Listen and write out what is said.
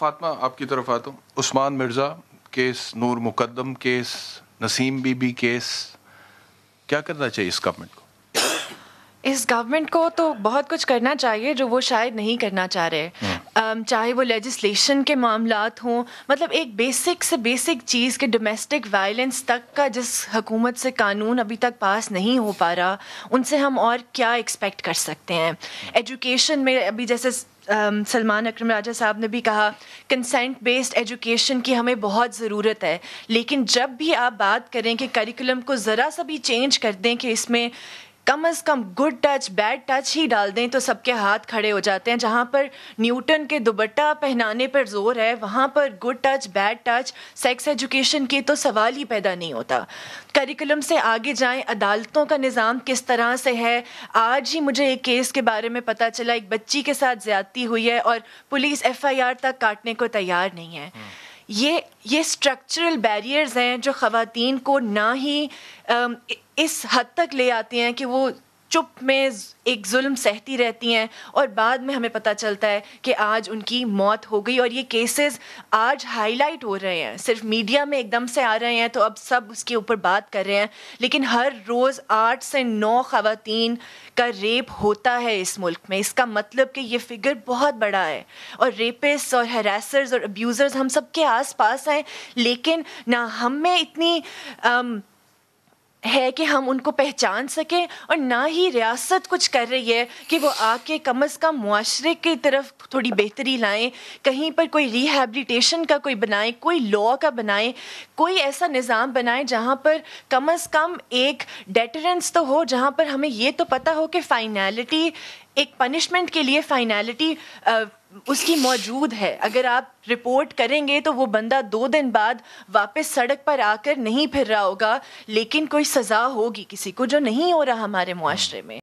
फातमा आपकी तरफ आता तो। हूँ Usman Mirza case Noor Mukadam case Naseem Bibi case क्या करना चाहिए इस गवर्नमेंट को इस गवर्नमेंट को तो बहुत कुछ करना चाहिए जो वो शायद नहीं करना चाह रहे um, चाहे वो लेजिस्लेशन के मामला हों मतलब एक बेसिक से बेसिक चीज़ के डोमेस्टिक वायलेंस तक का जिस हकूमत से कानून अभी तक पास नहीं हो पा रहा उनसे हम और क्या एक्सपेक्ट कर सकते हैं एजुकेशन में अभी जैसे Um, सलमान अक्रम राजा साहब ने भी कहा कंसेंट बेस्ड एजुकेशन की हमें बहुत ज़रूरत है लेकिन जब भी आप बात करें कि करिकुलम को ज़रा सा भी चेंज कर दें कि इसमें कम अज कम गुड टच बैड टच ही डाल दें तो सबके हाथ खड़े हो जाते हैं जहाँ पर न्यूटन के दुबट्टा पहनाने पर जोर है वहाँ पर good touch bad touch sex education की तो सवाल ही पैदा नहीं होता करिकुलम से आगे जाएं अदालतों का निज़ाम किस तरह से है आज ही मुझे एक केस के बारे में पता चला एक बच्ची के साथ ज़्यादती हुई है और पुलिस एफ तक काटने को तैयार नहीं है ये ये स्ट्रक्चरल बैरियर्स हैं जो ख़वान को ना ही इस हद तक ले आते हैं कि वो चुप में एक जुल्म सहती रहती हैं और बाद में हमें पता चलता है कि आज उनकी मौत हो गई और ये केसेस आज हाईलाइट हो रहे हैं सिर्फ मीडिया में एकदम से आ रहे हैं तो अब सब उसके ऊपर बात कर रहे हैं लेकिन हर रोज़ आठ से नौ खातन का रेप होता है इस मुल्क में इसका मतलब कि ये फिगर बहुत बड़ा है और रेपिस्ट और हरासर्स और अब्यूज़र्स हम सब के आस पास हैं लेकिन ना हम में इतनी आम, है कि हम उनको पहचान सकें और ना ही रियासत कुछ कर रही है कि वो आके कम अज़ कम माशरे की तरफ थोड़ी बेहतरी लाएं कहीं पर कोई रिहेबलीटेशन का कोई बनाएं कोई लॉ का बनाएं कोई ऐसा निज़ाम बनाएं जहाँ पर कम अज़ कम एक डेटरेंस तो हो जहाँ पर हमें ये तो पता हो कि फ़ाइनैलिटी एक पनिशमेंट के लिए फ़ाइनैलिटी उसकी मौजूद है अगर आप रिपोर्ट करेंगे तो वो बंदा दो दिन बाद वापस सड़क पर आकर नहीं फिर रहा होगा लेकिन कोई सज़ा होगी किसी को जो नहीं हो रहा हमारे हाँ। माशरे में